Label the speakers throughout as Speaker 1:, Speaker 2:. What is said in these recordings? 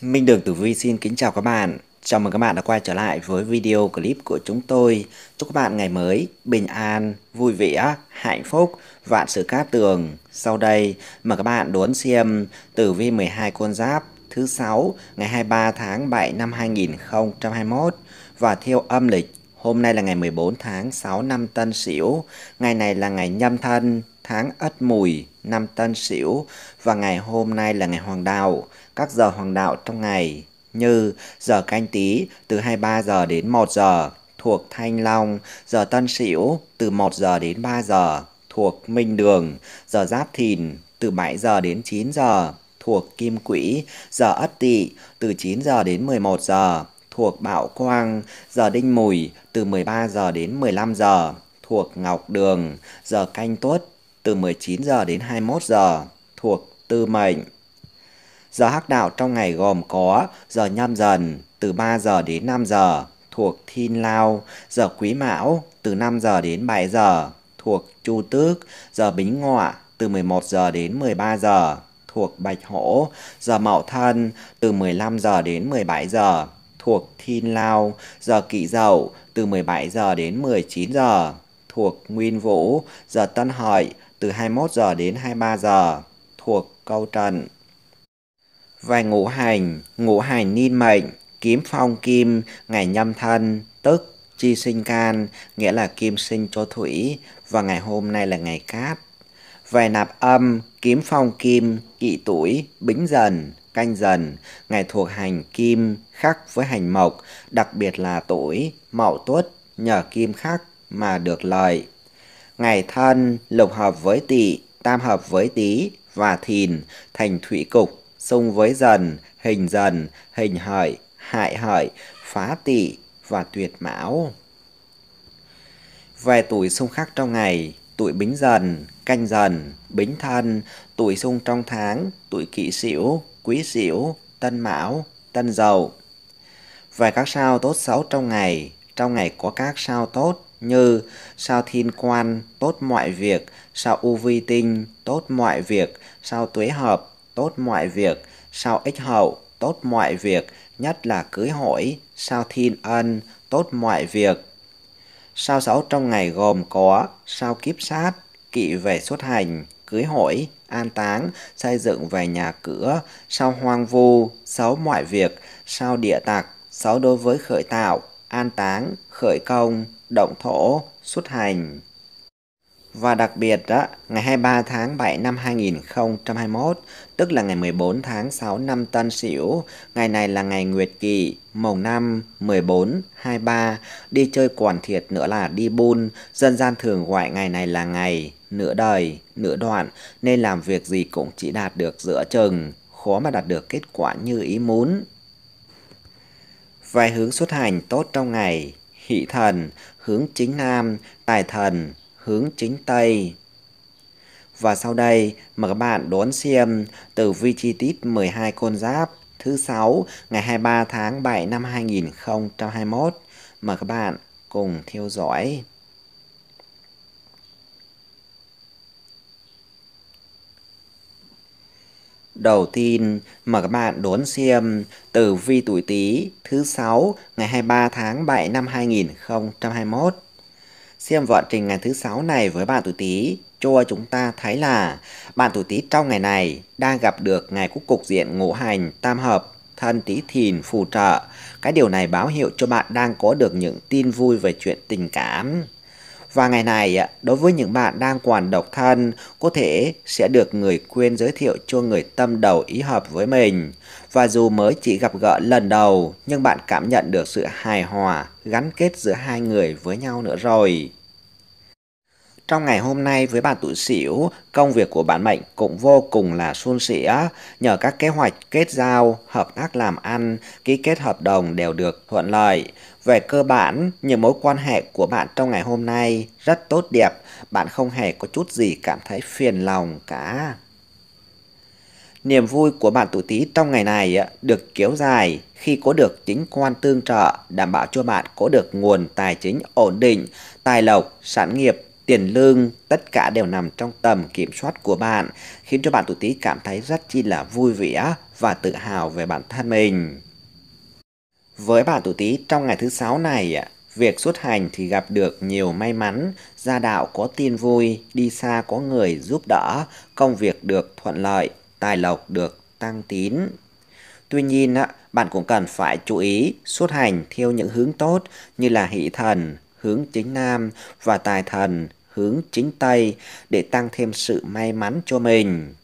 Speaker 1: Minh Đường Tử Vi xin kính chào các bạn. Chào mừng các bạn đã quay trở lại với video clip của chúng tôi. Chúc các bạn ngày mới bình an, vui vẻ, hạnh phúc, vạn sự cát tường. Sau đây mời các bạn đón xem Tử Vi 12 con giáp thứ 6 ngày 23 tháng 7 năm 2021 và theo âm lịch Hôm nay là ngày 14 tháng 6 năm Tân Sửu, ngày này là ngày nhâm thân, tháng Ất Mùi, năm Tân Sửu và ngày hôm nay là ngày Hoàng đạo. Các giờ Hoàng đạo trong ngày như giờ Canh Tý từ 23 giờ đến 1 giờ thuộc Thanh Long, giờ Tân Sửu từ 1 giờ đến 3 giờ thuộc Minh Đường, giờ Giáp Thìn từ 7 giờ đến 9 giờ thuộc Kim Quỹ, giờ Ất Tỵ từ 9 giờ đến 11 giờ thuộc Bảo Quang, giờ Đinh Mùi từ 13 giờ đến 15 giờ thuộc Ngọc Đường, giờ Canh Tuất từ 19 giờ đến 21 giờ thuộc tư mệnh. Giờ hắc đạo trong ngày gồm có giờ nhâm dần từ 3 giờ đến 5 giờ thuộc thiên lao, giờ quý mão từ 5 giờ đến 7 giờ thuộc chu tước, giờ bính ngọ từ 11 giờ đến 13 giờ thuộc bạch hổ, giờ mậu thân từ 15 giờ đến 17 giờ thuộc thiên lao, giờ kỷ dậu từ 17 giờ đến 19 giờ thuộc nguyên vũ, giờ tân hợi từ 21 giờ đến 23 giờ thuộc câu trần Về ngũ hành, ngũ hành niên mệnh, kiếm phong kim, ngày nhâm thân, tức chi sinh can, nghĩa là kim sinh cho thủy, và ngày hôm nay là ngày cát. Về nạp âm, kiếm phong kim, kỵ tuổi, bính dần, canh dần, ngày thuộc hành kim, khắc với hành mộc, đặc biệt là tuổi, mậu tuất, nhờ kim khắc mà được lợi ngày thân lục hợp với tỵ, tam hợp với tý và thìn thành thủy cục, xung với dần, hình dần, hình hợi, hại hợi, phá tỵ và tuyệt mão. Về tuổi xung khắc trong ngày, tuổi bính dần, canh dần, bính thân, tuổi xung trong tháng, tuổi kỷ sửu, quý sửu, tân mão, tân dậu. Về các sao tốt xấu trong ngày, trong ngày có các sao tốt, như sao thiên quan tốt mọi việc, sao u vi tinh tốt mọi việc, sao tuế hợp tốt mọi việc, sao ích hậu tốt mọi việc, nhất là cưới hỏi, sao thiên ân tốt mọi việc. Sao sáu trong ngày gồm có sao kiếp sát, kỵ về xuất hành, cưới hỏi, an táng, xây dựng về nhà cửa, sao hoang vu, xấu mọi việc, sao địa tạc, xấu đối với khởi tạo, an táng, khởi công, động thổ, xuất hành. Và đặc biệt đó, ngày 23 tháng 7 năm 2021, tức là ngày 14 tháng 6 năm Tân Sửu, ngày này là ngày Nguyệt Kỵ, mồng năm 14 23, đi chơi quản thiệt nữa là đi buôn, dân gian thường gọi ngày này là ngày nửa đời, nửa đoạn nên làm việc gì cũng chỉ đạt được giữa chừng, khó mà đạt được kết quả như ý muốn. Vài hướng xuất hành tốt trong ngày, hỷ thần, hướng chính nam, tài thần hướng chính tây. Và sau đây, mời các bạn đón xem tử vi chi tiết 12 con giáp thứ 6 ngày 23 tháng 7 năm 2021. Mời các bạn cùng theo dõi. Đầu tiên, mời các bạn đón xem tử vi tuổi Tý thứ sáu ngày 23 tháng 7 năm 2021. Xem vận trình ngày thứ sáu này với bạn tuổi Tý cho chúng ta thấy là bạn tuổi Tý trong ngày này đang gặp được ngày cúc cục diện ngũ hành tam hợp thân tí thìn phù trợ. Cái điều này báo hiệu cho bạn đang có được những tin vui về chuyện tình cảm. Và ngày này, đối với những bạn đang còn độc thân, có thể sẽ được người quên giới thiệu cho người tâm đầu ý hợp với mình. Và dù mới chỉ gặp gỡ lần đầu, nhưng bạn cảm nhận được sự hài hòa, gắn kết giữa hai người với nhau nữa rồi. Trong ngày hôm nay với bạn tuổi Sửu, công việc của bạn mệnh cũng vô cùng là suôn sẻ, nhờ các kế hoạch kết giao, hợp tác làm ăn, ký kết hợp đồng đều được thuận lợi. Về cơ bản, những mối quan hệ của bạn trong ngày hôm nay rất tốt đẹp, bạn không hề có chút gì cảm thấy phiền lòng cả. Niềm vui của bạn tuổi Tý trong ngày này được kéo dài khi có được chính quan tương trợ đảm bảo cho bạn có được nguồn tài chính ổn định, tài lộc, sản nghiệp, tiền lương, tất cả đều nằm trong tầm kiểm soát của bạn, khiến cho bạn tuổi Tý cảm thấy rất chi là vui vẻ và tự hào về bản thân mình. Với bà tuổi Tý trong ngày thứ sáu này, việc xuất hành thì gặp được nhiều may mắn, gia đạo có tin vui, đi xa có người giúp đỡ, công việc được thuận lợi, tài lộc được tăng tín. Tuy nhiên, bạn cũng cần phải chú ý xuất hành theo những hướng tốt như là hỷ thần, hướng chính nam và tài thần, hướng chính tây để tăng thêm sự may mắn cho mình.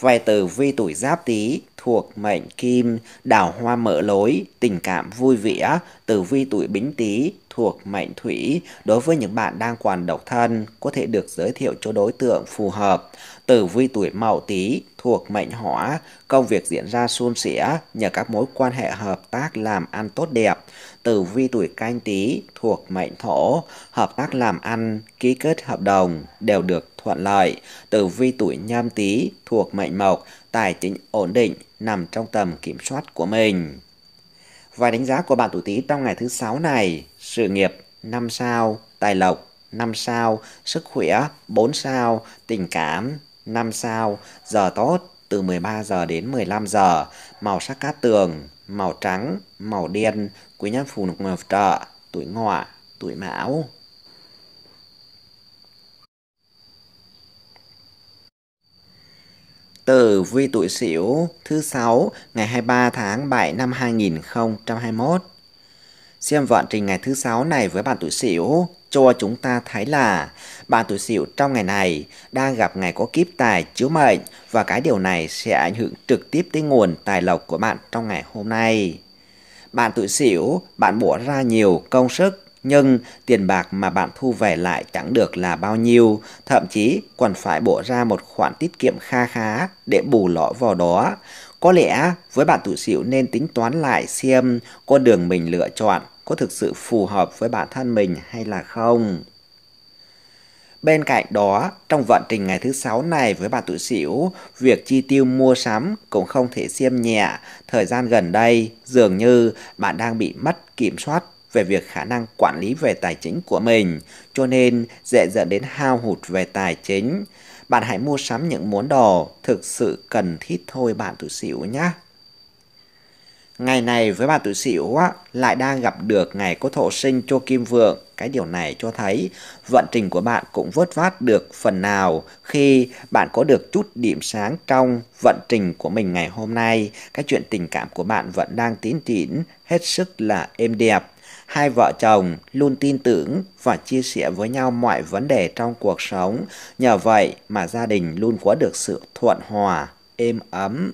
Speaker 1: Vài từ vi tuổi giáp tí thuộc mệnh kim, đào hoa mở lối, tình cảm vui vẻ, tử vi tuổi bính tý thuộc mệnh thủy đối với những bạn đang còn độc thân có thể được giới thiệu cho đối tượng phù hợp. Tử vi tuổi mậu tý thuộc mệnh hỏa, công việc diễn ra suôn sẻ nhờ các mối quan hệ hợp tác làm ăn tốt đẹp tử vi tuổi canh Tý thuộc mệnh thổ, hợp tác làm ăn, ký kết hợp đồng đều được thuận lợi. Tử vi tuổi nhâm Tý thuộc mệnh mộc, tài chính ổn định, nằm trong tầm kiểm soát của mình. Và đánh giá của bạn tuổi Tý trong ngày thứ sáu này, sự nghiệp 5 sao, tài lộc 5 sao, sức khỏe 4 sao, tình cảm 5 sao, giờ tốt từ 13 giờ đến 15 giờ, màu sắc cát tường màu trắng, màu đen quý nhân phụ nục hợp trợ, tuổi ngọ, tuổi mão. Tử vi tuổi Sửu thứ 6 ngày 23 tháng 7 năm 2021. Xem vận trình ngày thứ 6 này với bạn tuổi Sửu cho chúng ta thấy là bạn tuổi Sửu trong ngày này đang gặp ngày có kiếp tài chiếu mệnh và cái điều này sẽ ảnh hưởng trực tiếp tới nguồn tài lộc của bạn trong ngày hôm nay. Bạn tuổi Sửu, bạn bỏ ra nhiều công sức nhưng tiền bạc mà bạn thu về lại chẳng được là bao nhiêu, thậm chí còn phải bỏ ra một khoản tiết kiệm kha khá để bù lỗ vào đó. Có lẽ với bạn tuổi sửu nên tính toán lại xem con đường mình lựa chọn có thực sự phù hợp với bản thân mình hay là không. Bên cạnh đó, trong vận trình ngày thứ sáu này với bạn tuổi sửu việc chi tiêu mua sắm cũng không thể xiêm nhẹ. Thời gian gần đây, dường như bạn đang bị mất kiểm soát về việc khả năng quản lý về tài chính của mình, cho nên dễ dẫn đến hao hụt về tài chính. Bạn hãy mua sắm những món đồ thực sự cần thiết thôi bạn tuổi sửu nhé. Ngày này với bạn tuổi sửu á, lại đang gặp được ngày có thổ sinh cho kim vượng. Cái điều này cho thấy vận trình của bạn cũng vớt vát được phần nào khi bạn có được chút điểm sáng trong vận trình của mình ngày hôm nay. Cái chuyện tình cảm của bạn vẫn đang tín tín, hết sức là êm đẹp. Hai vợ chồng luôn tin tưởng và chia sẻ với nhau mọi vấn đề trong cuộc sống. Nhờ vậy mà gia đình luôn có được sự thuận hòa, êm ấm.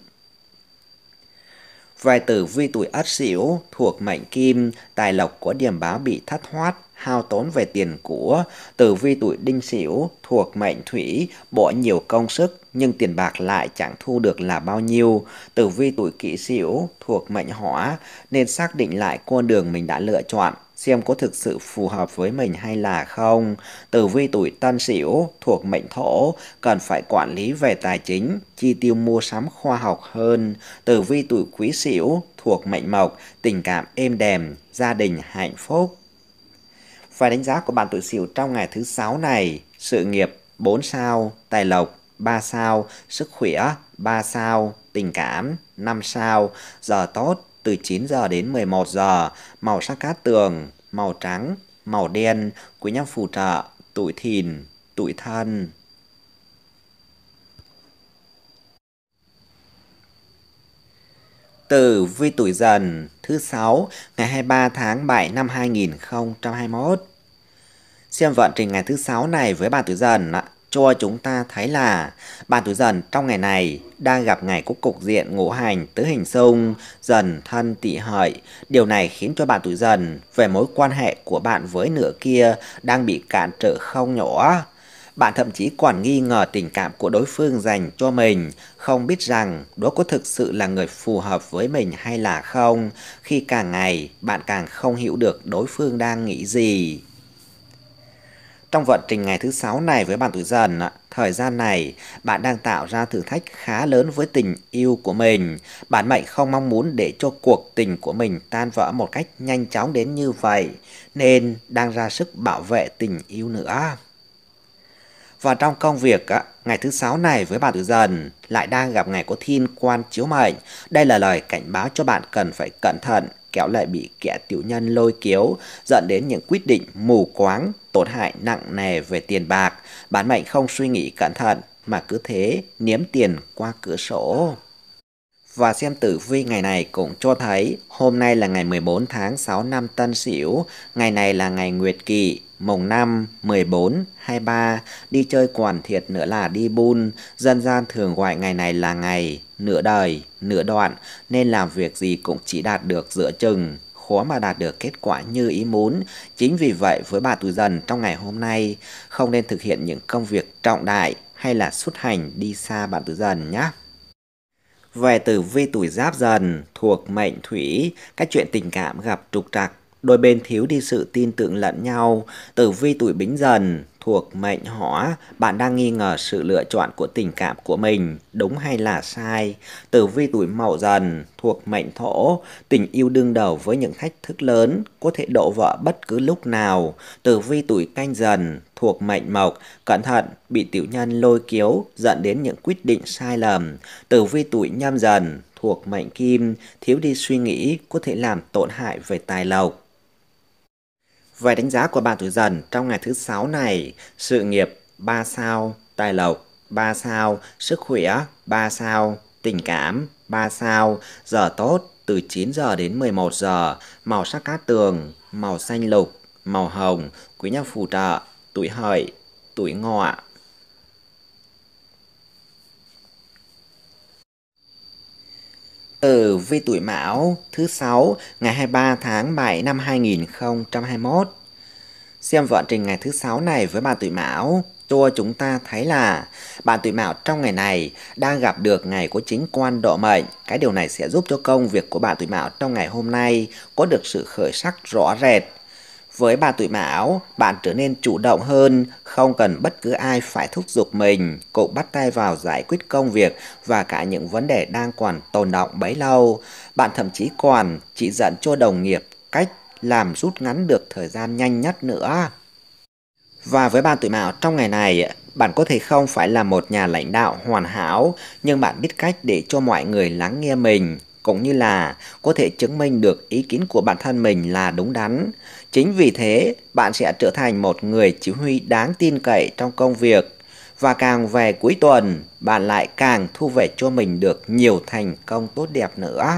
Speaker 1: Vài tử vi tuổi Ất Sửu thuộc mệnh Kim, tài lộc của điểm báo bị thất thoát, hao tốn về tiền của, tử vi tuổi đinh sửu thuộc mệnh thủy, bỏ nhiều công sức nhưng tiền bạc lại chẳng thu được là bao nhiêu. Tử vi tuổi kỷ sửu thuộc mệnh hỏa nên xác định lại con đường mình đã lựa chọn xem có thực sự phù hợp với mình hay là không. Tử vi tuổi Tân Sửu thuộc mệnh Thổ cần phải quản lý về tài chính, chi tiêu mua sắm khoa học hơn. Tử vi tuổi Quý Sửu thuộc mệnh Mộc, tình cảm êm đềm, gia đình hạnh phúc. Và đánh giá của bạn tuổi Sửu trong ngày thứ sáu này, sự nghiệp 4 sao, tài lộc 3 sao, sức khỏe 3 sao, tình cảm 5 sao, giờ tốt từ 9 giờ đến 11 giờ, màu sắc cát tường, màu trắng, màu đen, quý nhân phù trợ, tuổi thìn, tuổi thân. Tử vi tuổi dần thứ 6 ngày 23 tháng 7 năm 2021. Xem vận trình ngày thứ 6 này với bạn tuổi dần cho chúng ta thấy là bạn tuổi dần trong ngày này đang gặp ngày có cục diện ngũ hành tứ hình xung dần thân tỵ hợi điều này khiến cho bạn tuổi dần về mối quan hệ của bạn với nửa kia đang bị cản trở không nhỏ bạn thậm chí còn nghi ngờ tình cảm của đối phương dành cho mình, không biết rằng đó có thực sự là người phù hợp với mình hay là không, khi càng ngày bạn càng không hiểu được đối phương đang nghĩ gì. Trong vận trình ngày thứ sáu này với bạn tuổi dần, thời gian này bạn đang tạo ra thử thách khá lớn với tình yêu của mình. Bạn mệnh không mong muốn để cho cuộc tình của mình tan vỡ một cách nhanh chóng đến như vậy, nên đang ra sức bảo vệ tình yêu nữa và trong công việc ngày thứ sáu này với bạn tử dần lại đang gặp ngày có thiên quan chiếu mệnh. Đây là lời cảnh báo cho bạn cần phải cẩn thận, kéo lại bị kẻ tiểu nhân lôi kéo, dẫn đến những quyết định mù quáng, tổn hại nặng nề về tiền bạc. Bạn mệnh không suy nghĩ cẩn thận mà cứ thế niếm tiền qua cửa sổ và xem tử vi ngày này cũng cho thấy hôm nay là ngày 14 tháng 6 năm Tân Sửu, ngày này là ngày Nguyệt Kỷ, mùng 5, 14, 23, đi chơi quản thiệt nữa là đi bun, dân gian thường gọi ngày này là ngày nửa đời, nửa đoạn, nên làm việc gì cũng chỉ đạt được giữa chừng khó mà đạt được kết quả như ý muốn. Chính vì vậy với bà tuổi dần trong ngày hôm nay không nên thực hiện những công việc trọng đại hay là xuất hành đi xa bạn tuổi dần nhé về tử vi tuổi giáp dần thuộc mệnh thủy, các chuyện tình cảm gặp trục trặc, đôi bên thiếu đi sự tin tưởng lẫn nhau, tử vi tuổi bính dần thuộc mệnh hỏa, bạn đang nghi ngờ sự lựa chọn của tình cảm của mình, đúng hay là sai. Tử vi tuổi mậu dần, thuộc mệnh thổ, tình yêu đương đầu với những thách thức lớn, có thể đổ vợ bất cứ lúc nào. Tử vi tuổi canh dần, thuộc mệnh mộc, cẩn thận, bị tiểu nhân lôi kéo dẫn đến những quyết định sai lầm. Tử vi tuổi nhâm dần, thuộc mệnh kim, thiếu đi suy nghĩ, có thể làm tổn hại về tài lộc. Vậy đánh giá của bạn tuổi dần trong ngày thứ sáu này, sự nghiệp 3 sao, tài lộc 3 sao, sức khỏe 3 sao, tình cảm 3 sao, giờ tốt từ 9 giờ đến 11 giờ, màu sắc cát tường, màu xanh lục, màu hồng, quý nhân phù trợ, tuổi hợi, tuổi ngọ. tử ờ, vi tuổi Mão thứ sáu ngày 23 tháng 7 năm 2021. Xem vận trình ngày thứ sáu này với bà tuổi Mão, cho chúng ta thấy là bạn tuổi Mão trong ngày này đang gặp được ngày của chính quan độ mệnh. Cái điều này sẽ giúp cho công việc của bạn tuổi Mão trong ngày hôm nay có được sự khởi sắc rõ rệt với bà tuổi mão, bạn trở nên chủ động hơn, không cần bất cứ ai phải thúc giục mình, cậu bắt tay vào giải quyết công việc và cả những vấn đề đang còn tồn động bấy lâu. Bạn thậm chí còn chỉ dẫn cho đồng nghiệp cách làm rút ngắn được thời gian nhanh nhất nữa. Và với bạn tuổi mão trong ngày này, bạn có thể không phải là một nhà lãnh đạo hoàn hảo, nhưng bạn biết cách để cho mọi người lắng nghe mình, cũng như là có thể chứng minh được ý kiến của bản thân mình là đúng đắn. Chính vì thế, bạn sẽ trở thành một người chỉ huy đáng tin cậy trong công việc và càng về cuối tuần, bạn lại càng thu về cho mình được nhiều thành công tốt đẹp nữa.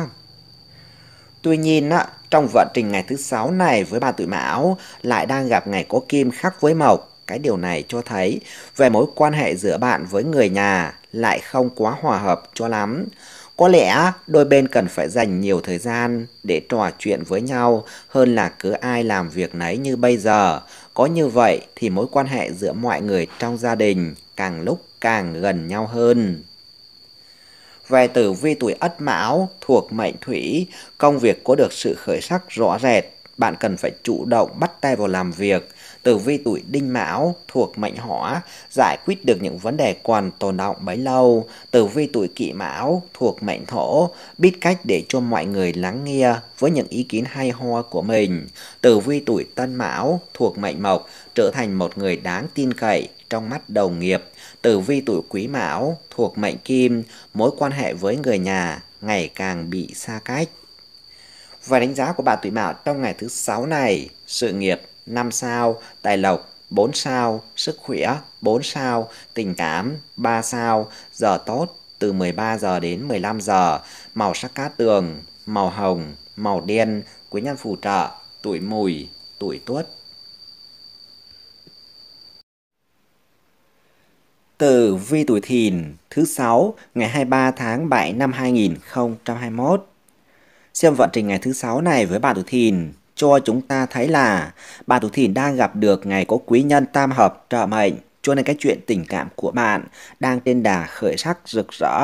Speaker 1: Tuy nhiên, trong vận trình ngày thứ sáu này với bà tuổi mão lại đang gặp ngày có kim khắc với mộc. Cái điều này cho thấy về mối quan hệ giữa bạn với người nhà lại không quá hòa hợp cho lắm. Có lẽ đôi bên cần phải dành nhiều thời gian để trò chuyện với nhau hơn là cứ ai làm việc nấy như bây giờ. Có như vậy thì mối quan hệ giữa mọi người trong gia đình càng lúc càng gần nhau hơn. Về tử vi tuổi Ất Mão thuộc mệnh Thủy, công việc có được sự khởi sắc rõ rệt, bạn cần phải chủ động bắt tay vào làm việc tử vi tuổi đinh mão thuộc mệnh hỏa giải quyết được những vấn đề còn tồn động bấy lâu. Tử vi tuổi kỷ mão thuộc mệnh thổ biết cách để cho mọi người lắng nghe với những ý kiến hay ho của mình. Tử vi tuổi tân mão thuộc mệnh mộc trở thành một người đáng tin cậy trong mắt đồng nghiệp. Tử vi tuổi quý mão thuộc mệnh kim mối quan hệ với người nhà ngày càng bị xa cách. Và đánh giá của bạn tuổi mão trong ngày thứ sáu này, sự nghiệp 5 sao, tài lộc 4 sao, sức khỏe 4 sao, tình cảm 3 sao, giờ tốt từ 13 giờ đến 15 giờ, màu sắc cát tường, màu hồng, màu đen, quý nhân phù trợ, tuổi mùi, tuổi tuất. Từ vi tuổi thìn thứ 6 ngày 23 tháng 7 năm 2021. Xem vận trình ngày thứ 6 này với bạn tuổi thìn cho chúng ta thấy là bạn tuổi thìn đang gặp được ngày có quý nhân tam hợp trợ mệnh cho nên cái chuyện tình cảm của bạn đang trên đà khởi sắc rực rỡ.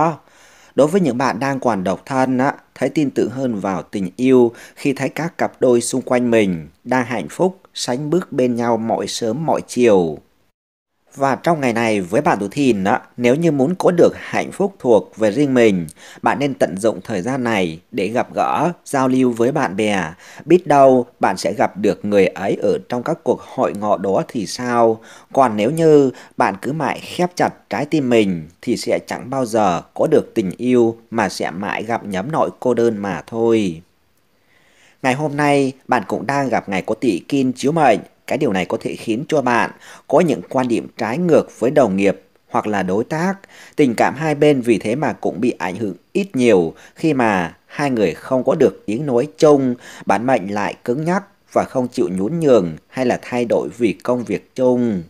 Speaker 1: Đối với những bạn đang còn độc thân, á, thấy tin tưởng hơn vào tình yêu khi thấy các cặp đôi xung quanh mình đang hạnh phúc, sánh bước bên nhau mọi sớm mọi chiều. Và trong ngày này với bạn tuổi thìn đó, nếu như muốn có được hạnh phúc thuộc về riêng mình, bạn nên tận dụng thời gian này để gặp gỡ, giao lưu với bạn bè. Biết đâu bạn sẽ gặp được người ấy ở trong các cuộc hội ngọ đó thì sao? Còn nếu như bạn cứ mãi khép chặt trái tim mình thì sẽ chẳng bao giờ có được tình yêu mà sẽ mãi gặp nhóm nội cô đơn mà thôi. Ngày hôm nay, bạn cũng đang gặp ngày có tỷ kim chiếu mệnh, cái điều này có thể khiến cho bạn có những quan điểm trái ngược với đồng nghiệp hoặc là đối tác. Tình cảm hai bên vì thế mà cũng bị ảnh hưởng ít nhiều khi mà hai người không có được tiếng nói chung, bản mệnh lại cứng nhắc và không chịu nhún nhường hay là thay đổi vì công việc chung.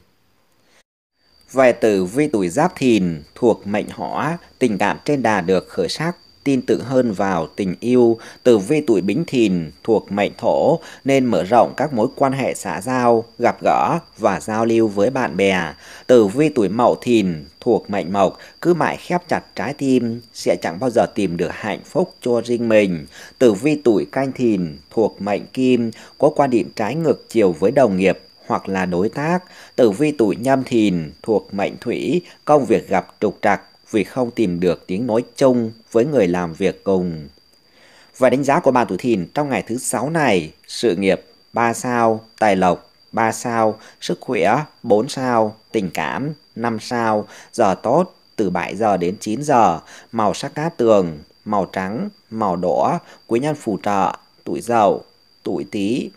Speaker 1: Về tử vi tuổi giáp thìn thuộc mệnh hỏa, tình cảm trên đà được khởi sắc tin tưởng hơn vào tình yêu từ vi tuổi bính thìn thuộc mệnh thổ nên mở rộng các mối quan hệ xã giao, gặp gỡ và giao lưu với bạn bè. từ vi tuổi mậu thìn thuộc mệnh mộc cứ mãi khép chặt trái tim sẽ chẳng bao giờ tìm được hạnh phúc cho riêng mình. từ vi tuổi canh thìn thuộc mệnh kim có quan điểm trái ngược chiều với đồng nghiệp hoặc là đối tác. từ vi tuổi nhâm thìn thuộc mệnh thủy công việc gặp trục trặc vì không tìm được tiếng nói chung với người làm việc cùng. Và đánh giá của bà tuổi Thìn trong ngày thứ sáu này, sự nghiệp 3 sao, tài lộc 3 sao, sức khỏe 4 sao, tình cảm 5 sao, giờ tốt từ 7 giờ đến 9 giờ, màu sắc cá tường, màu trắng, màu đỏ, quý nhân phù trợ, tuổi dậu, tuổi tý,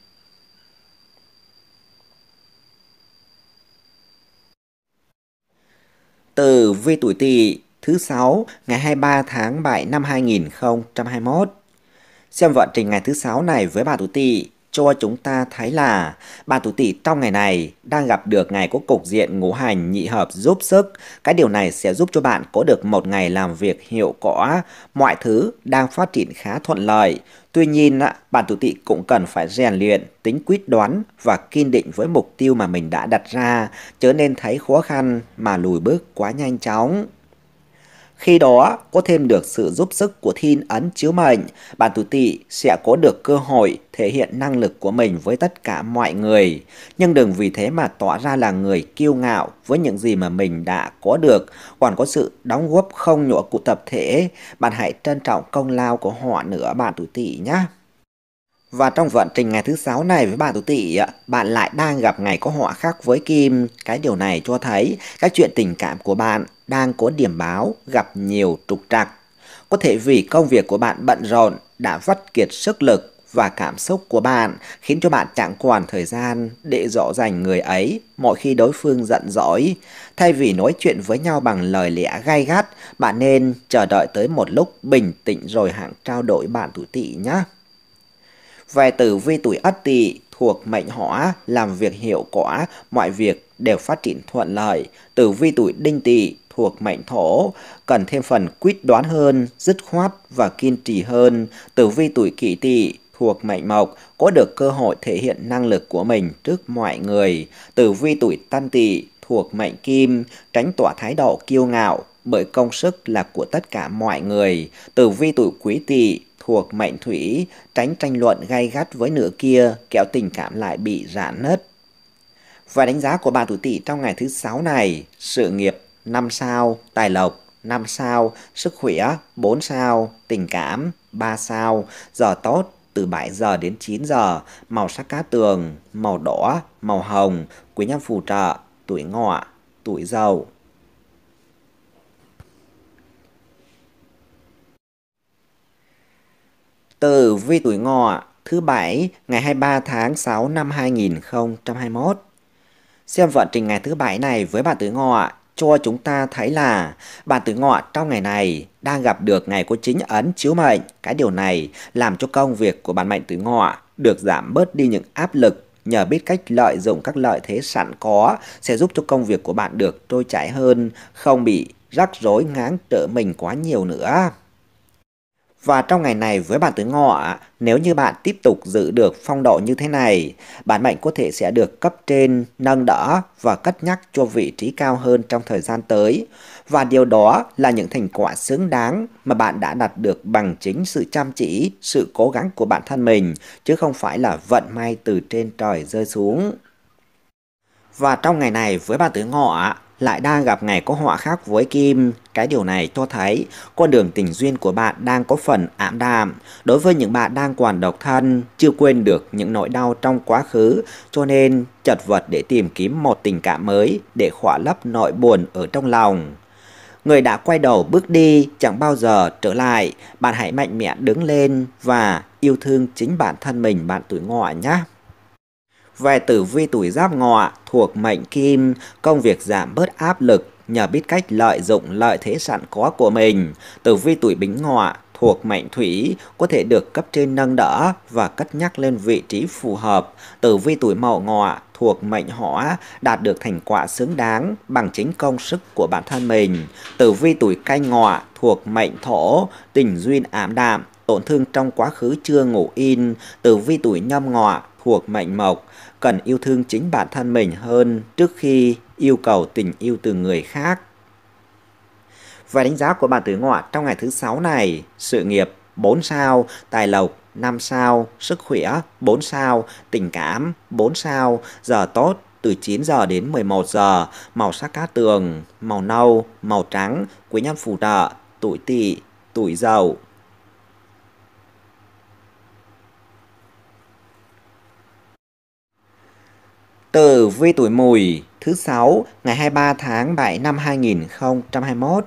Speaker 1: Từ vi tuổi tỵ thứ sáu ngày 23 tháng 7 năm 2021. Xem vận trình ngày thứ sáu này với bà Tú tỵ cho chúng ta thấy là bà Tú tỵ trong ngày này đang gặp được ngày có cục diện ngũ hành nhị hợp giúp sức. Cái điều này sẽ giúp cho bạn có được một ngày làm việc hiệu quả, mọi thứ đang phát triển khá thuận lợi. Tuy nhiên, bạn Tú tỵ cũng cần phải rèn luyện, tính quyết đoán và kiên định với mục tiêu mà mình đã đặt ra, chớ nên thấy khó khăn mà lùi bước quá nhanh chóng. Khi đó, có thêm được sự giúp sức của thiên ấn chiếu mệnh, bạn tuổi tỵ sẽ có được cơ hội thể hiện năng lực của mình với tất cả mọi người. Nhưng đừng vì thế mà tỏ ra là người kiêu ngạo với những gì mà mình đã có được, còn có sự đóng góp không nhỏ của tập thể. Bạn hãy trân trọng công lao của họ nữa bạn tuổi tỵ nhé. Và trong vận trình ngày thứ sáu này với bà Tú tỵ, bạn lại đang gặp ngày có họa khắc với Kim. Cái điều này cho thấy các chuyện tình cảm của bạn đang có điểm báo gặp nhiều trục trặc. Có thể vì công việc của bạn bận rộn đã vắt kiệt sức lực và cảm xúc của bạn khiến cho bạn chẳng còn thời gian để dỗ dành người ấy mỗi khi đối phương giận dỗi. Thay vì nói chuyện với nhau bằng lời lẽ gay gắt, bạn nên chờ đợi tới một lúc bình tĩnh rồi hãng trao đổi bạn thủ tỵ nhé. Về tử vi tuổi Ất Tỵ thuộc mệnh hỏa, làm việc hiệu quả, mọi việc đều phát triển thuận lợi. Tử vi tuổi Đinh Tỵ thuộc mệnh thổ, cần thêm phần quyết đoán hơn, dứt khoát và kiên trì hơn. Tử vi tuổi Kỷ Tỵ thuộc mệnh mộc có được cơ hội thể hiện năng lực của mình trước mọi người. Tử vi tuổi Tân Tỵ thuộc mệnh kim, tránh tỏa thái độ kiêu ngạo bởi công sức là của tất cả mọi người. Tử vi tuổi Quý Tỵ thuộc mệnh thủy, tránh tranh luận gay gắt với nửa kia, kẹo tình cảm lại bị rạn nứt. Và đánh giá của bà tuổi tỵ trong ngày thứ sáu này, sự nghiệp 5 sao, tài lộc 5 sao, sức khỏe 4 sao, tình cảm 3 sao, giờ tốt từ 7 giờ đến 9 giờ, màu sắc cá tường, màu đỏ, màu hồng, quý nhân phù trợ, tuổi ngọ, tuổi dậu. từ vi tuổi ngọ thứ Bảy ngày 23 tháng 6 năm 2021. Xem vận trình ngày thứ Bảy này với bạn tuổi ngọ cho chúng ta thấy là bạn tuổi ngọ trong ngày này đang gặp được ngày có chính ấn chiếu mệnh. Cái điều này làm cho công việc của bạn mệnh tuổi ngọ được giảm bớt đi những áp lực nhờ biết cách lợi dụng các lợi thế sẵn có sẽ giúp cho công việc của bạn được trôi chảy hơn, không bị rắc rối ngáng trở mình quá nhiều nữa. Và trong ngày này với bạn tướng ngọ, nếu như bạn tiếp tục giữ được phong độ như thế này, bản mệnh có thể sẽ được cấp trên nâng đỡ và cất nhắc cho vị trí cao hơn trong thời gian tới. Và điều đó là những thành quả xứng đáng mà bạn đã đạt được bằng chính sự chăm chỉ, sự cố gắng của bản thân mình, chứ không phải là vận may từ trên trời rơi xuống. Và trong ngày này với bạn tướng ngọ, lại đang gặp ngày có họa khác với Kim. Cái điều này cho thấy con đường tình duyên của bạn đang có phần ảm đạm. Đối với những bạn đang còn độc thân, chưa quên được những nỗi đau trong quá khứ, cho nên chật vật để tìm kiếm một tình cảm mới để khỏa lấp nỗi buồn ở trong lòng. Người đã quay đầu bước đi chẳng bao giờ trở lại. Bạn hãy mạnh mẽ đứng lên và yêu thương chính bản thân mình bạn tuổi ngọ nhé về tử vi tuổi giáp ngọ thuộc mệnh kim, công việc giảm bớt áp lực nhờ biết cách lợi dụng lợi thế sẵn có của mình. Tử vi tuổi bính ngọ thuộc mệnh thủy có thể được cấp trên nâng đỡ và cất nhắc lên vị trí phù hợp. Tử vi tuổi mậu ngọ thuộc mệnh hỏa đạt được thành quả xứng đáng bằng chính công sức của bản thân mình. Tử vi tuổi canh ngọ thuộc mệnh thổ, tình duyên ảm đạm, tổn thương trong quá khứ chưa ngủ in. Tử vi tuổi nhâm ngọ thuộc mệnh mộc cần yêu thương chính bản thân mình hơn trước khi yêu cầu tình yêu từ người khác. Về đánh giá của bạn tử ngọ trong ngày thứ 6 này, sự nghiệp 4 sao, tài lộc 5 sao, sức khỏe 4 sao, tình cảm 4 sao, giờ tốt từ 9 giờ đến 11 giờ, màu sắc cá tường, màu nâu, màu trắng, quý nhân phù trợ, tuổi tỵ, tuổi dậu. Tử vi tuổi mùi thứ 6 ngày 23 tháng 7 năm 2021.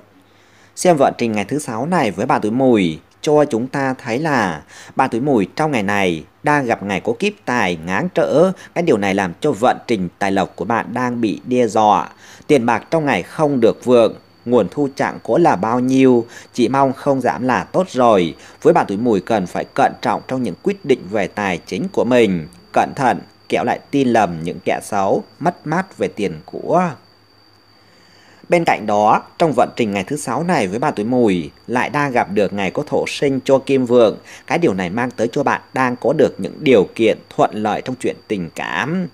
Speaker 1: Xem vận trình ngày thứ 6 này với bà tuổi mùi cho chúng ta thấy là bà tuổi mùi trong ngày này đang gặp ngày có kiếp tài ngáng trở. Cái điều này làm cho vận trình tài lộc của bạn đang bị đe dọa. Tiền bạc trong ngày không được vượng, nguồn thu chẳng có là bao nhiêu, chỉ mong không giảm là tốt rồi. Với bạn tuổi mùi cần phải cẩn trọng trong những quyết định về tài chính của mình, cẩn thận kéo lại tin lầm những kẻ xấu, mất mát về tiền của. Bên cạnh đó, trong vận trình ngày thứ sáu này với bà tuổi mùi, lại đang gặp được ngày có thổ sinh cho kim vượng. Cái điều này mang tới cho bạn đang có được những điều kiện thuận lợi trong chuyện tình cảm.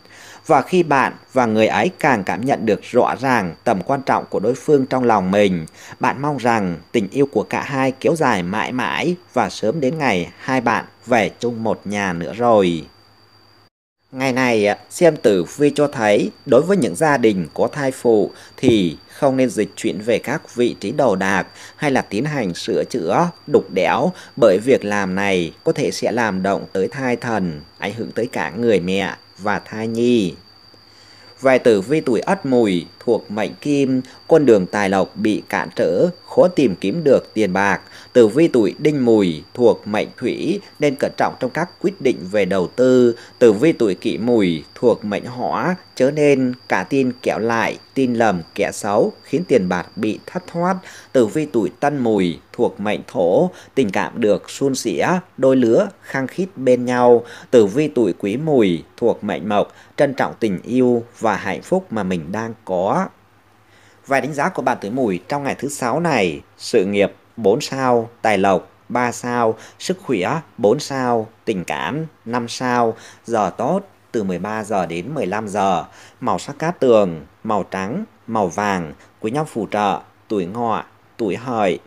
Speaker 1: Và khi bạn và người ấy càng cảm nhận được rõ ràng tầm quan trọng của đối phương trong lòng mình, bạn mong rằng tình yêu của cả hai kéo dài mãi mãi và sớm đến ngày hai bạn về chung một nhà nữa rồi. Ngày này, xem tử vi cho thấy đối với những gia đình có thai phụ thì không nên dịch chuyển về các vị trí đầu đạc hay là tiến hành sửa chữa, đục đẽo bởi việc làm này có thể sẽ làm động tới thai thần, ảnh hưởng tới cả người mẹ và thai nhi. vài tử vi tuổi ất mùi thuộc mệnh kim, con đường tài lộc bị cản trở, khó tìm kiếm được tiền bạc, Tử vi tuổi đinh mùi thuộc mệnh thủy nên cẩn trọng trong các quyết định về đầu tư. Tử vi tuổi kỷ mùi thuộc mệnh hỏa chớ nên cả tin kẹo lại, tin lầm kẻ xấu khiến tiền bạc bị thất thoát. Tử vi tuổi tân mùi thuộc mệnh thổ, tình cảm được suôn sẻ, đôi lứa khăng khít bên nhau. Tử vi tuổi quý mùi thuộc mệnh mộc, trân trọng tình yêu và hạnh phúc mà mình đang có. Vài đánh giá của bạn tuổi mùi trong ngày thứ sáu này, sự nghiệp 4 sao, tài lộc 3 sao, sức khỏe 4 sao, tình cảm 5 sao, giờ tốt từ 13 giờ đến 15 giờ, màu sắc cát tường, màu trắng, màu vàng, quý nhân phù trợ, tuổi ngọ, tuổi hợi.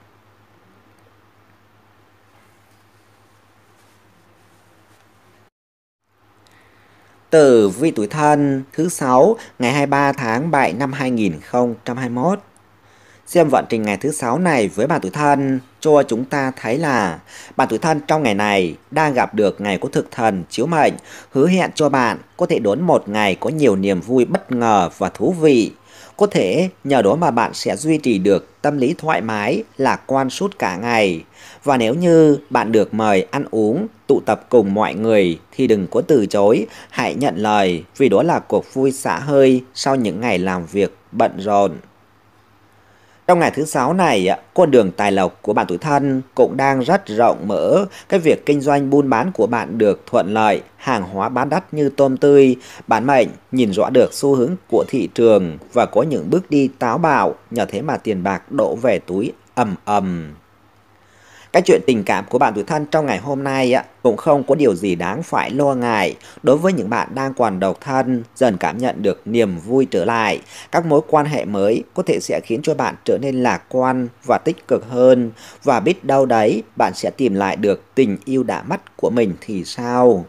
Speaker 1: Tử vi tuổi thân thứ 6 ngày 23 tháng 7 năm 2021 xem vận trình ngày thứ sáu này với bạn tuổi thân cho chúng ta thấy là bạn tuổi thân trong ngày này đang gặp được ngày của thực thần chiếu mệnh, hứa hẹn cho bạn có thể đón một ngày có nhiều niềm vui bất ngờ và thú vị. Có thể nhờ đó mà bạn sẽ duy trì được tâm lý thoải mái, lạc quan suốt cả ngày. Và nếu như bạn được mời ăn uống, tụ tập cùng mọi người thì đừng có từ chối, hãy nhận lời vì đó là cuộc vui xả hơi sau những ngày làm việc bận rộn. Trong ngày thứ sáu này, con đường tài lộc của bạn tuổi thân cũng đang rất rộng mở. Cái việc kinh doanh buôn bán của bạn được thuận lợi, hàng hóa bán đắt như tôm tươi. Bạn mệnh nhìn rõ được xu hướng của thị trường và có những bước đi táo bạo, nhờ thế mà tiền bạc đổ về túi ầm ầm cái chuyện tình cảm của bạn tuổi thân trong ngày hôm nay ạ, cũng không có điều gì đáng phải lo ngại. Đối với những bạn đang còn độc thân, dần cảm nhận được niềm vui trở lại. Các mối quan hệ mới có thể sẽ khiến cho bạn trở nên lạc quan và tích cực hơn. Và biết đâu đấy, bạn sẽ tìm lại được tình yêu đã mất của mình thì sao?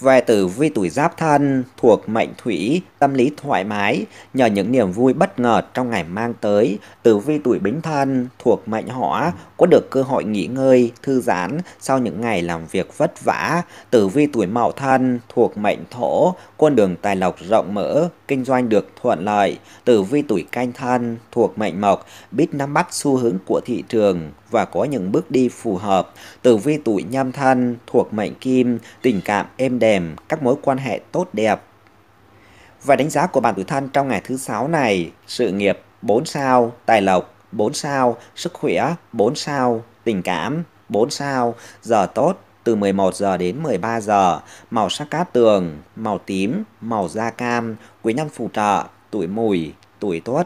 Speaker 1: Về tử vi tuổi giáp thân thuộc mệnh thủy Tâm lý thoải mái nhờ những niềm vui bất ngờ trong ngày mang tới, tử vi tuổi bính thân thuộc mệnh hỏa có được cơ hội nghỉ ngơi, thư giãn sau những ngày làm việc vất vả. Tử vi tuổi mậu thân thuộc mệnh thổ, con đường tài lộc rộng mở, kinh doanh được thuận lợi. Tử vi tuổi canh thân thuộc mệnh mộc, biết nắm bắt xu hướng của thị trường và có những bước đi phù hợp. Tử vi tuổi nhâm thân thuộc mệnh kim, tình cảm êm đềm, các mối quan hệ tốt đẹp và đánh giá của bạn tuổi thân trong ngày thứ sáu này, sự nghiệp 4 sao, tài lộc 4 sao, sức khỏe 4 sao, tình cảm 4 sao, giờ tốt từ 11 giờ đến 13 giờ, màu sắc cát tường, màu tím, màu da cam, quý nhân phù trợ, tuổi mùi, tuổi tốt.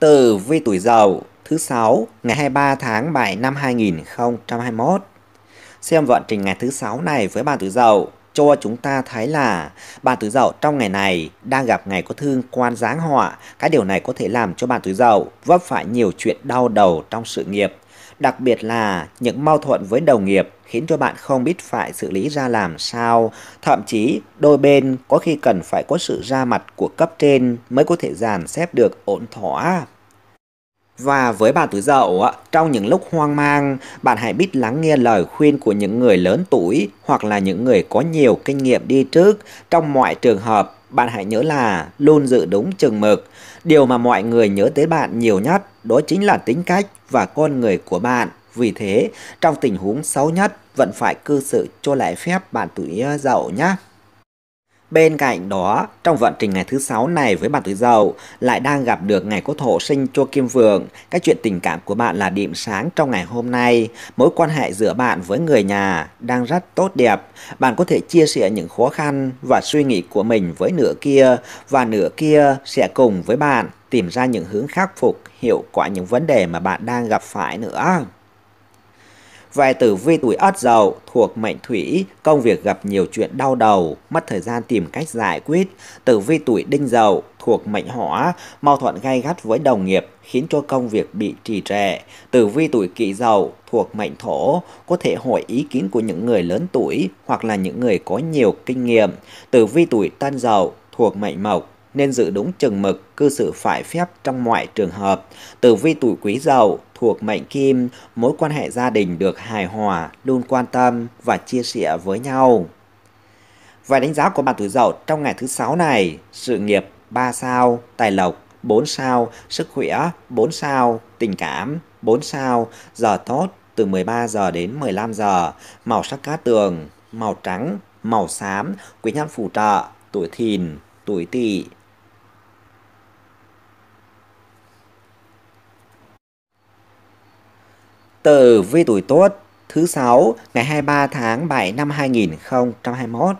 Speaker 1: từ vi tuổi dậu thứ 6 ngày 23 tháng 7 năm 2021 xem vận trình ngày thứ sáu này với bàn tử dậu cho chúng ta thấy là bàn tử dậu trong ngày này đang gặp ngày có thương quan giáng họa. Cái điều này có thể làm cho bạn tử dậu vấp phải nhiều chuyện đau đầu trong sự nghiệp. Đặc biệt là những mâu thuẫn với đồng nghiệp khiến cho bạn không biết phải xử lý ra làm sao. Thậm chí đôi bên có khi cần phải có sự ra mặt của cấp trên mới có thể dàn xếp được ổn thỏa. Và với bà tuổi dậu, trong những lúc hoang mang, bạn hãy biết lắng nghe lời khuyên của những người lớn tuổi hoặc là những người có nhiều kinh nghiệm đi trước. Trong mọi trường hợp, bạn hãy nhớ là luôn giữ đúng chừng mực. Điều mà mọi người nhớ tới bạn nhiều nhất đó chính là tính cách và con người của bạn. Vì thế, trong tình huống xấu nhất, vẫn phải cư xử cho lễ phép bạn tuổi dậu nhé. Bên cạnh đó, trong vận trình ngày thứ sáu này với bạn tuổi dậu lại đang gặp được ngày có thổ sinh cho kim vượng. các chuyện tình cảm của bạn là điểm sáng trong ngày hôm nay. Mối quan hệ giữa bạn với người nhà đang rất tốt đẹp. Bạn có thể chia sẻ những khó khăn và suy nghĩ của mình với nửa kia và nửa kia sẽ cùng với bạn tìm ra những hướng khắc phục hiệu quả những vấn đề mà bạn đang gặp phải nữa. Về tử vi tuổi ất dậu thuộc mệnh thủy, công việc gặp nhiều chuyện đau đầu, mất thời gian tìm cách giải quyết. Tử vi tuổi đinh dậu thuộc mệnh hỏa, mâu thuẫn gay gắt với đồng nghiệp khiến cho công việc bị trì trệ. Tử vi tuổi kỷ dậu thuộc mệnh thổ, có thể hỏi ý kiến của những người lớn tuổi hoặc là những người có nhiều kinh nghiệm. Tử vi tuổi tân dậu thuộc mệnh mộc, nên giữ đúng chừng mực, cư xử phải phép trong mọi trường hợp. Tử vi tuổi quý dậu thuộc mệnh kim, mối quan hệ gia đình được hài hòa, luôn quan tâm và chia sẻ với nhau. Vài đánh giá của bạn tuổi Dậu trong ngày thứ sáu này, sự nghiệp 3 sao, tài lộc 4 sao, sức khỏe 4 sao, tình cảm 4 sao, giờ tốt từ 13 giờ đến 15 giờ, màu sắc cá tường, màu trắng, màu xám, quý nhân phù trợ, tuổi thìn, tuổi tỵ. tử vi tuổi Tuất thứ sáu ngày 23 tháng 7 năm 2021.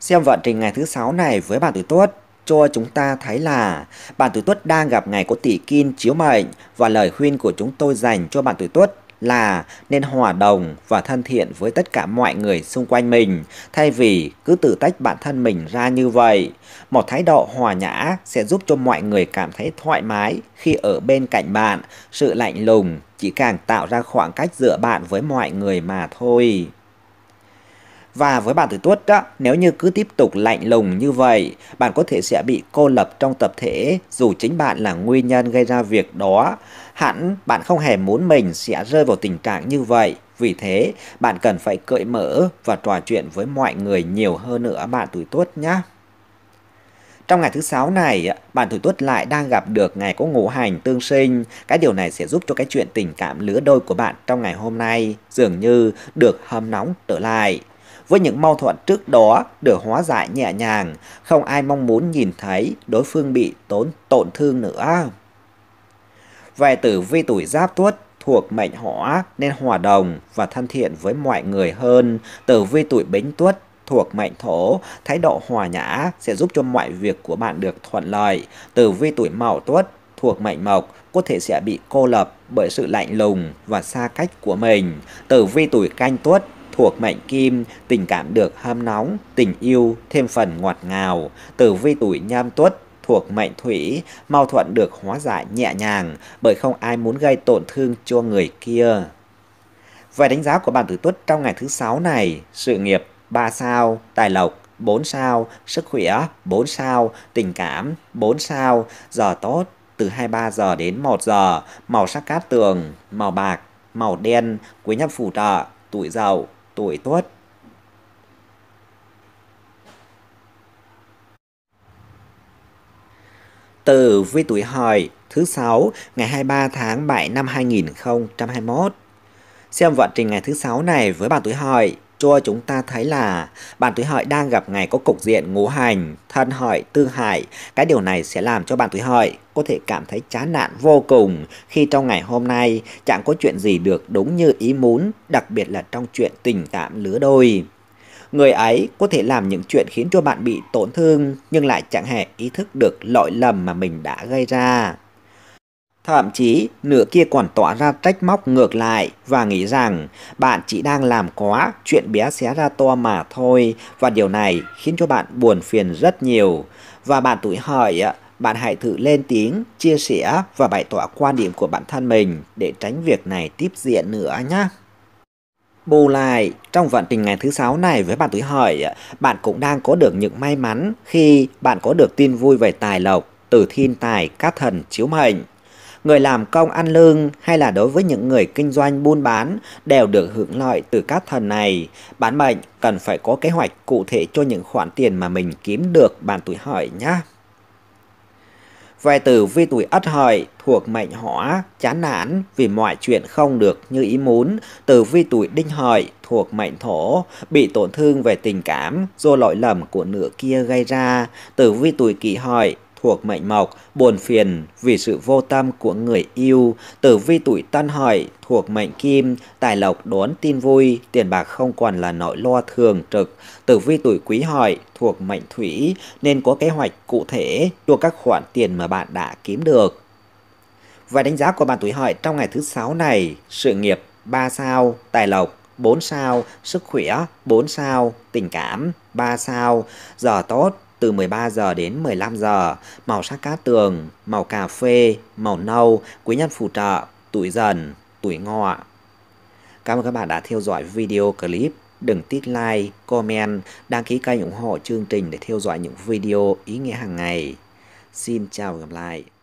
Speaker 1: Xem vận trình ngày thứ sáu này với bạn tuổi Tuất cho chúng ta thấy là bạn tuổi Tuất đang gặp ngày có tỷ kim chiếu mệnh và lời khuyên của chúng tôi dành cho bạn tuổi Tuất là nên hòa đồng và thân thiện với tất cả mọi người xung quanh mình thay vì cứ tự tách bản thân mình ra như vậy. Một thái độ hòa nhã sẽ giúp cho mọi người cảm thấy thoải mái khi ở bên cạnh bạn. Sự lạnh lùng chỉ càng tạo ra khoảng cách giữa bạn với mọi người mà thôi. Và với bạn tuổi tuất đó, nếu như cứ tiếp tục lạnh lùng như vậy, bạn có thể sẽ bị cô lập trong tập thể dù chính bạn là nguyên nhân gây ra việc đó. Hẳn bạn không hề muốn mình sẽ rơi vào tình trạng như vậy. Vì thế, bạn cần phải cởi mở và trò chuyện với mọi người nhiều hơn nữa bạn tuổi tuất nhé. Trong ngày thứ sáu này, bạn tuổi tuất lại đang gặp được ngày có ngũ hành tương sinh. Cái điều này sẽ giúp cho cái chuyện tình cảm lứa đôi của bạn trong ngày hôm nay dường như được hâm nóng trở lại với những mâu thuẫn trước đó được hóa giải nhẹ nhàng, không ai mong muốn nhìn thấy đối phương bị tốn tổn thương nữa. Về tử vi tuổi giáp tuất thuộc mệnh hỏa nên hòa đồng và thân thiện với mọi người hơn, tử vi tuổi bính tuất thuộc mệnh thổ, thái độ hòa nhã sẽ giúp cho mọi việc của bạn được thuận lợi. Tử vi tuổi mậu tuất thuộc mệnh mộc có thể sẽ bị cô lập bởi sự lạnh lùng và xa cách của mình. Tử vi tuổi canh tuất thuộc mệnh kim, tình cảm được ham nóng, tình yêu thêm phần ngọt ngào, tử vi tuổi nhâm tuất thuộc mệnh thủy, mau thuận được hóa giải nhẹ nhàng bởi không ai muốn gây tổn thương cho người kia. Về đánh giá của bạn tử tuất trong ngày thứ sáu này, sự nghiệp 3 sao, tài lộc 4 sao, sức khỏe 4 sao, tình cảm 4 sao, giờ tốt từ 23 giờ đến 1 giờ, màu sắc cát tường, màu bạc, màu đen, quý nhân phù trợ, tuổi dậu tuổi tuất Tử vi tuổi hợi thứ sáu ngày 23 tháng 7 năm 2021. Xem vận trình ngày thứ sáu này với bạn tuổi hợi cho chúng ta thấy là bạn tuổi hợi đang gặp ngày có cục diện ngũ hành, thân hợi, tư hại. Cái điều này sẽ làm cho bạn tuổi hợi có thể cảm thấy chán nản vô cùng khi trong ngày hôm nay chẳng có chuyện gì được đúng như ý muốn, đặc biệt là trong chuyện tình cảm lứa đôi. Người ấy có thể làm những chuyện khiến cho bạn bị tổn thương nhưng lại chẳng hề ý thức được lỗi lầm mà mình đã gây ra. Thậm chí, nửa kia còn tỏ ra trách móc ngược lại và nghĩ rằng bạn chỉ đang làm quá chuyện bé xé ra to mà thôi và điều này khiến cho bạn buồn phiền rất nhiều. Và bạn tuổi hợi bạn hãy thử lên tiếng, chia sẻ và bày tỏ quan điểm của bản thân mình để tránh việc này tiếp diễn nữa nhé. Bù lại, trong vận trình ngày thứ sáu này với bạn tuổi hợi, bạn cũng đang có được những may mắn khi bạn có được tin vui về tài lộc từ thiên tài các thần chiếu mệnh người làm công ăn lương hay là đối với những người kinh doanh buôn bán đều được hưởng lợi từ các thần này. Bán mệnh cần phải có kế hoạch cụ thể cho những khoản tiền mà mình kiếm được bàn tuổi hợi nhé. Về tử vi tuổi ất hợi thuộc mệnh hỏa, chán nản vì mọi chuyện không được như ý muốn. Từ vi tuổi đinh hợi thuộc mệnh thổ, bị tổn thương về tình cảm do lỗi lầm của nửa kia gây ra. Từ vi tuổi kỷ hợi thuộc mệnh mộc, buồn phiền vì sự vô tâm của người yêu, tử vi tuổi tân hợi thuộc mệnh kim, tài lộc đón tin vui, tiền bạc không còn là nỗi lo thường trực. Tử vi tuổi quý hợi thuộc mệnh thủy nên có kế hoạch cụ thể cho các khoản tiền mà bạn đã kiếm được. Và đánh giá của bạn tuổi hợi trong ngày thứ sáu này, sự nghiệp 3 sao, tài lộc 4 sao, sức khỏe 4 sao, tình cảm 3 sao, giờ tốt từ 13 giờ đến 15 giờ, màu sắc cát tường, màu cà phê, màu nâu, quý nhân phù trợ, tuổi dần, tuổi ngọ. Cảm ơn các bạn đã theo dõi video clip. Đừng tiếc like, comment, đăng ký kênh ủng hộ chương trình để theo dõi những video ý nghĩa hàng ngày. Xin chào và gặp lại.